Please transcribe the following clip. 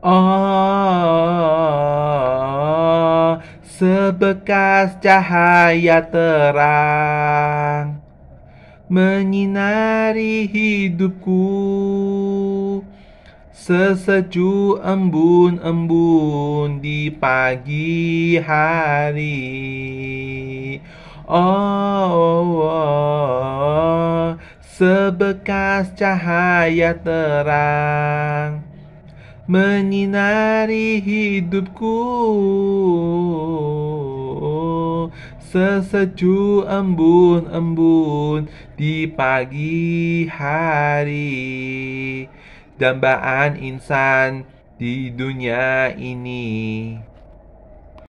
Oh, sebekas cahaya terang menyinari hidupku sesejuk embun-embun di pagi hari. Oh, oh, oh, sebekas cahaya terang menyinari hidupku sesejuk embun-embun di pagi hari dambaan insan di dunia ini